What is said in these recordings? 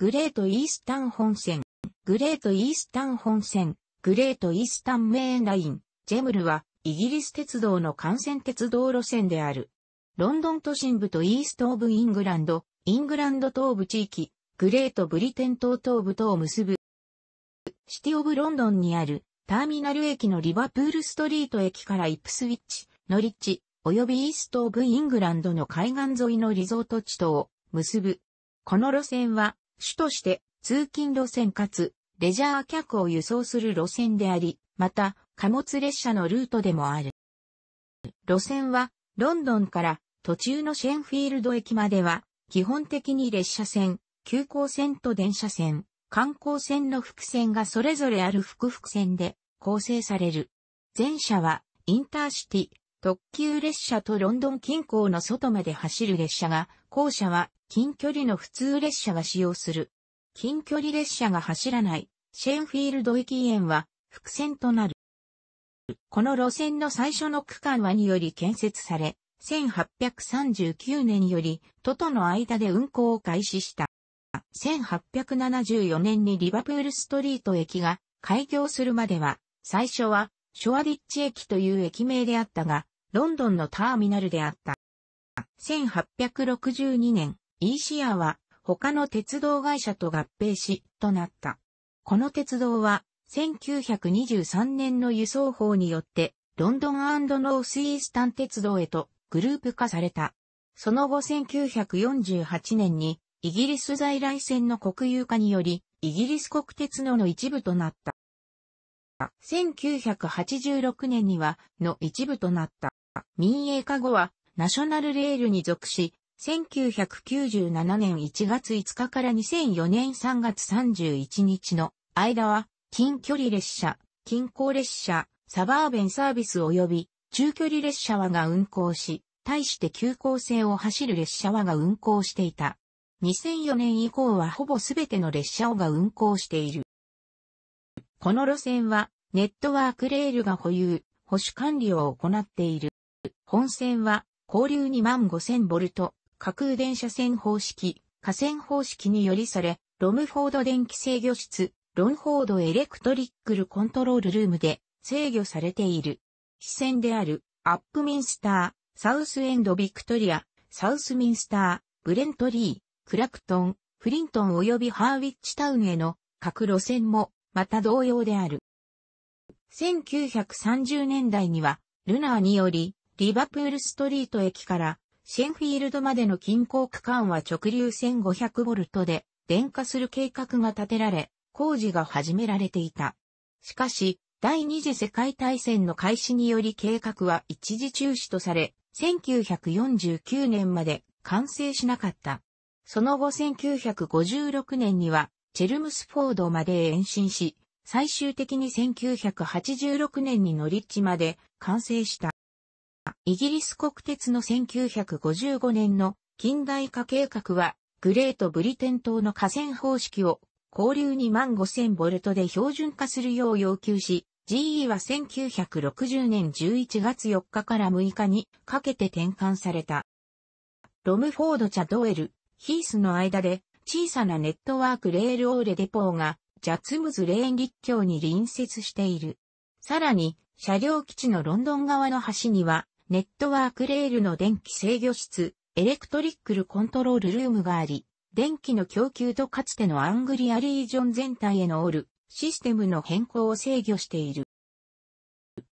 グレートイースタン本線、グレートイースタン本線、グレートイースタンメインライン、ジェムルは、イギリス鉄道の幹線鉄道路線である。ロンドン都心部とイースト・オブ・イングランド、イングランド東部地域、グレート・ブリテン島東部とを結ぶ。シティ・オブ・ロンドンにある、ターミナル駅のリバプールストリート駅からイプスウィッチ、ノリッチ、及びイースト・オブ・イングランドの海岸沿いのリゾート地とを結ぶ。この路線は主として通勤路線かつレジャー客を輸送する路線であり、また貨物列車のルートでもある。路線はロンドンから途中のシェンフィールド駅までは基本的に列車線、急行線と電車線、観光線の複線がそれぞれある複々線で構成される。前者はインターシティ、特急列車とロンドン近郊の外まで走る列車が、後者は近距離の普通列車が使用する。近距離列車が走らない、シェーンフィールド駅園は、伏線となる。この路線の最初の区間はにより建設され、1839年より、都との間で運行を開始した。1874年にリバプールストリート駅が開業するまでは、最初はショアディッチ駅という駅名であったが、ロンドンのターミナルであった。1862年、イーシアは他の鉄道会社と合併し、となった。この鉄道は1923年の輸送法によってロンドンノースイースタン鉄道へとグループ化された。その後1948年にイギリス在来線の国有化によりイギリス国鉄のの一部となった。1986年にはの一部となった。民営化後はナショナルレールに属し、1997年1月5日から2004年3月31日の間は、近距離列車、近郊列車、サバーベンサービス及び中距離列車はが運行し、対して急行線を走る列車はが運行していた。2004年以降はほぼすべての列車をが運行している。この路線は、ネットワークレールが保有、保守管理を行っている。本線は、交流2万5000ボルト、架空電車線方式、架線方式によりされ、ロムフォード電気制御室、ロンフォードエレクトリックルコントロールルームで制御されている。支線である、アップミンスター、サウスエンドビクトリア、サウスミンスター、ブレントリー、クラクトン、フリントン及びハーウィッチタウンへの各路線も、また同様である。1930年代には、ルナーにより、リバプールストリート駅からシェンフィールドまでの近郊区間は直流 1500V で電化する計画が立てられ、工事が始められていた。しかし、第二次世界大戦の開始により計画は一時中止とされ、1949年まで完成しなかった。その後1956年には、チェルムスフォードまで延伸し、最終的に1986年にノリッチまで完成した。イギリス国鉄の1955年の近代化計画は、グレートブリテン島の河川方式を交流2万5000ボルトで標準化するよう要求し、GE は1960年11月4日から6日にかけて転換された。ロムフォード・チャドエル、ヒースの間で小さなネットワークレールオーレデポーがジャツムズレーン立教に隣接している。さらに車両基地のロンドン側の端には、ネットワークレールの電気制御室、エレクトリックルコントロールルームがあり、電気の供給とかつてのアングリアリージョン全体へのオール、システムの変更を制御している。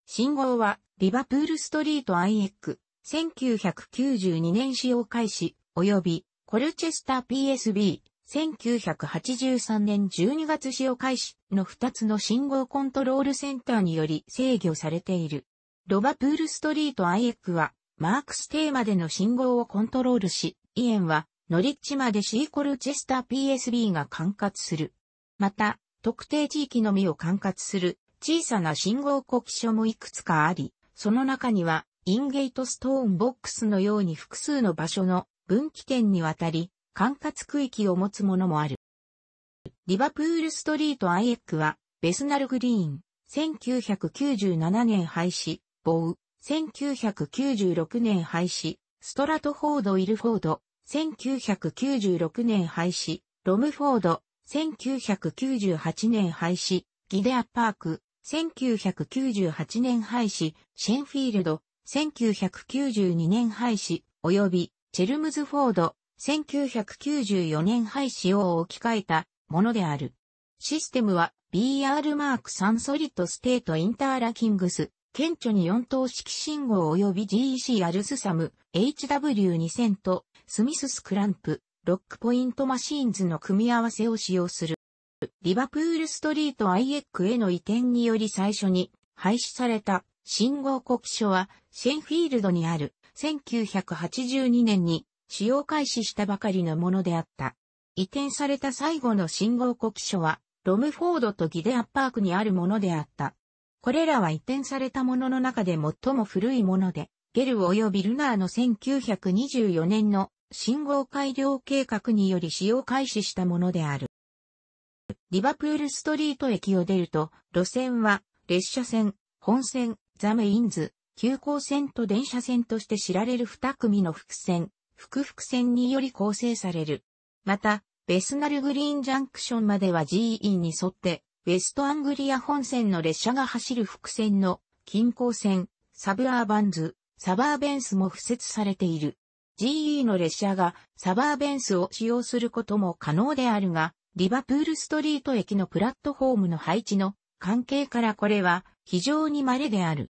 信号は、リバプールストリート IX、1992年使用開始、及び、コルチェスター PSB、1983年12月使用開始の2つの信号コントロールセンターにより制御されている。ロバプールストリートアイエックは、マークステーマでの信号をコントロールし、イエンは、ノリッチまでシーコルチェスター PSB が管轄する。また、特定地域のみを管轄する小さな信号呼気所もいくつかあり、その中には、インゲートストーンボックスのように複数の場所の分岐点にわたり、管轄区域を持つものもある。リバプールストリートアイエックは、ベスナルグリーン、1997年廃止、ボウ、1996年廃止、ストラトフォード・イルフォード、1996年廃止、ロムフォード、1998年廃止、ギデアパーク、1998年廃止、シェンフィールド、1992年廃止、及び、チェルムズフォード、1994年廃止を置き換えたものである。システムは BR マーク3ソリッドステートインターラキングス、顕著に4等式信号及び GEC アルスサム、HW2000 とスミススクランプ、ロックポイントマシーンズの組み合わせを使用する。リバプールストリート i x への移転により最初に廃止された信号告書はシェンフィールドにある1982年に使用開始したばかりのものであった。移転された最後の信号呼気所は、ロムフォードとギデアパークにあるものであった。これらは移転されたものの中で最も古いもので、ゲル及びルナーの1924年の信号改良計画により使用開始したものである。リバプールストリート駅を出ると、路線は列車線、本線、ザメインズ、急行線と電車線として知られる2組の伏線、複々線により構成される。また、ベスナルグリーンジャンクションまでは GE に沿って、ウェストアングリア本線の列車が走る伏線の近郊線、サブアーバンズ、サバーベンスも付設されている。GE の列車がサバーベンスを使用することも可能であるが、リバプールストリート駅のプラットフォームの配置の関係からこれは非常に稀である。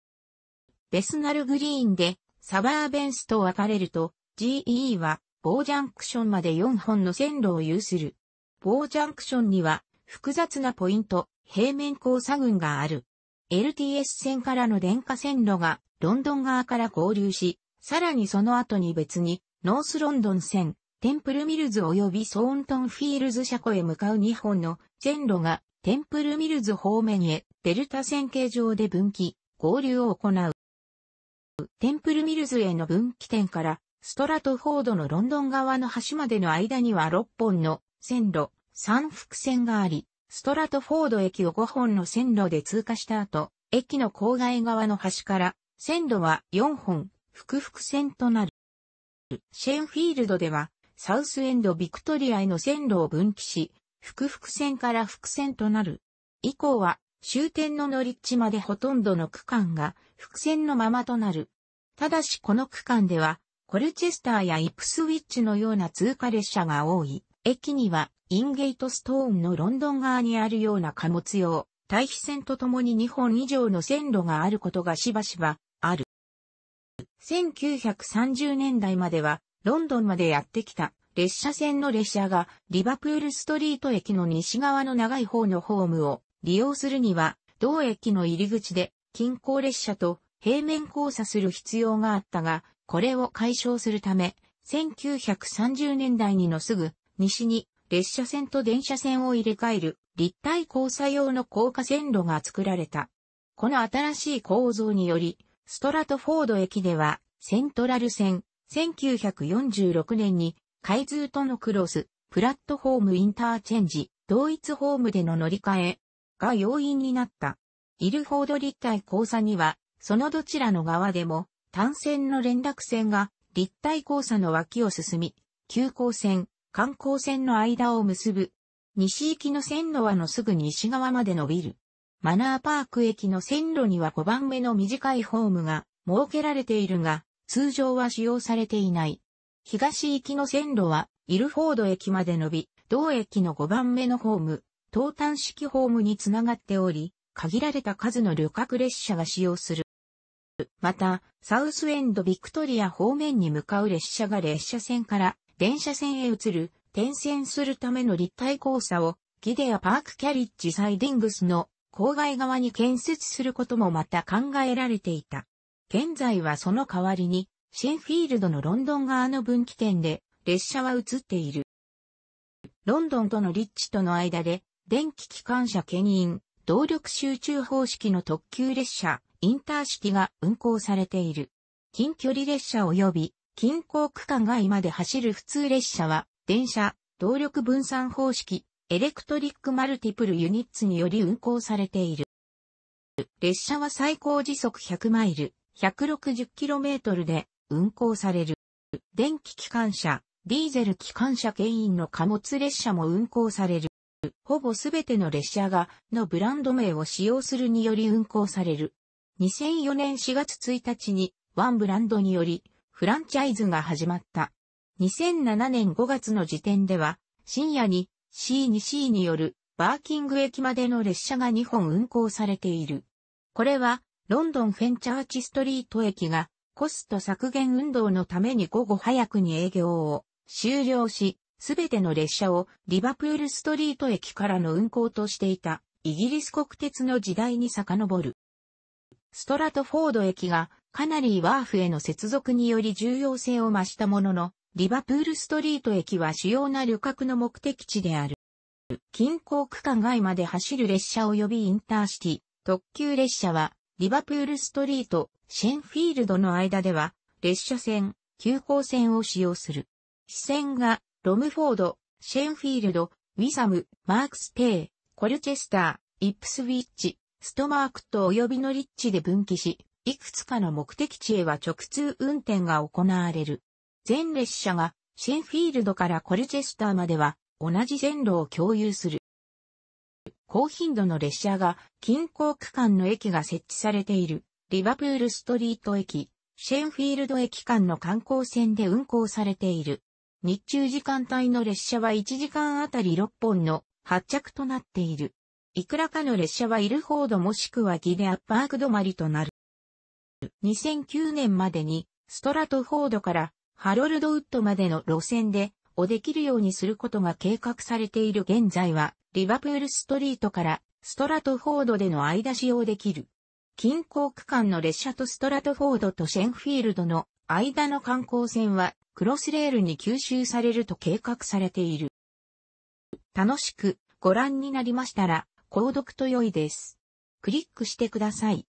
ベスナルグリーンでサバーベンスと分かれると、GE は、棒ジャンクションまで4本の線路を有する。棒ジャンクションには、複雑なポイント、平面交差群がある。LTS 線からの電化線路が、ロンドン側から合流し、さらにその後に別に、ノースロンドン線、テンプルミルズ及びソーントンフィールズ車庫へ向かう2本の線路が、テンプルミルズ方面へ、デルタ線形状で分岐、合流を行う。テンプルミルズへの分岐点からストラトフォードのロンドン側の橋までの間には6本の線路、三複線があり、ストラトフォード駅を5本の線路で通過した後、駅の郊外側の端から線路は4本、複々線となる。シェンフィールドでは、サウスエンドビクトリアへの線路を分岐し、複々線から複線となる。以降は、終点のノリッチまでほとんどの区間が、複線のままとなる。ただしこの区間では、コルチェスターやイプスウィッチのような通過列車が多い。駅には、インゲートストーンのロンドン側にあるような貨物用、対比線とともに2本以上の線路があることがしばしばある。1930年代までは、ロンドンまでやってきた列車線の列車がリバプールストリート駅の西側の長い方のホームを利用するには、同駅の入り口で近郊列車と平面交差する必要があったが、これを解消するため、1930年代にのすぐ西に列車線と電車線を入れ替える立体交差用の高架線路が作られた。この新しい構造により、ストラトフォード駅ではセントラル線、1946年に海通とのクロス、プラットホームインターチェンジ、同一ホームでの乗り換えが要因になった。イルフォード立体交差には、そのどちらの側でも単線の連絡線が立体交差の脇を進み、急行線、観光線の間を結ぶ。西行きの線路はのすぐ西側まで伸びる。マナーパーク駅の線路には5番目の短いホームが設けられているが、通常は使用されていない。東行きの線路は、イルフォード駅まで伸び、同駅の5番目のホーム、東端式ホームにつながっており、限られた数の旅客列車が使用する。また、サウスエンドビクトリア方面に向かう列車が列車線から電車線へ移る、転線するための立体交差を、ギデアパークキャリッジサイディングスの郊外側に建設することもまた考えられていた。現在はその代わりに、シェンフィールドのロンドン側の分岐点で列車は移っている。ロンドンとの立地との間で電気機関車牽引、動力集中方式の特急列車、インター式が運行されている。近距離列車及び近郊区間外まで走る普通列車は、電車、動力分散方式、エレクトリックマルティプルユニッツにより運行されている。列車は最高時速100マイル、160km で運行される。電気機関車、ディーゼル機関車牽引の貨物列車も運行される。ほぼすべての列車が、のブランド名を使用するにより運行される。2004年4月1日にワンブランドによりフランチャイズが始まった。2007年5月の時点では深夜に C2C によるバーキング駅までの列車が2本運行されている。これはロンドンフェンチャーチストリート駅がコスト削減運動のために午後早くに営業を終了し、すべての列車をリバプールストリート駅からの運行としていたイギリス国鉄の時代に遡る。ストラトフォード駅がカナリーワーフへの接続により重要性を増したものの、リバプールストリート駅は主要な旅客の目的地である。近郊区間外まで走る列車及びインターシティ、特急列車は、リバプールストリート、シェンフィールドの間では、列車線、急行線を使用する。支線が、ロムフォード、シェンフィールド、ウィサム、マークステイ、コルチェスター、イップスウィッチ、ストマークと及びの立地で分岐し、いくつかの目的地へは直通運転が行われる。全列車がシェンフィールドからコルチェスターまでは同じ線路を共有する。高頻度の列車が近郊区間の駅が設置されているリバプールストリート駅、シェンフィールド駅間の観光船で運行されている。日中時間帯の列車は1時間あたり6本の発着となっている。いくらかの列車はイルフォードもしくはギネアッパーク止まりとなる。2009年までに、ストラトフォードからハロルドウッドまでの路線で、おできるようにすることが計画されている現在は、リバプールストリートからストラトフォードでの間使用できる。近郊区間の列車とストラトフォードとシェンフィールドの間の観光船はクロスレールに吸収されると計画されている。楽しくご覧になりましたら購読と良いです。クリックしてください。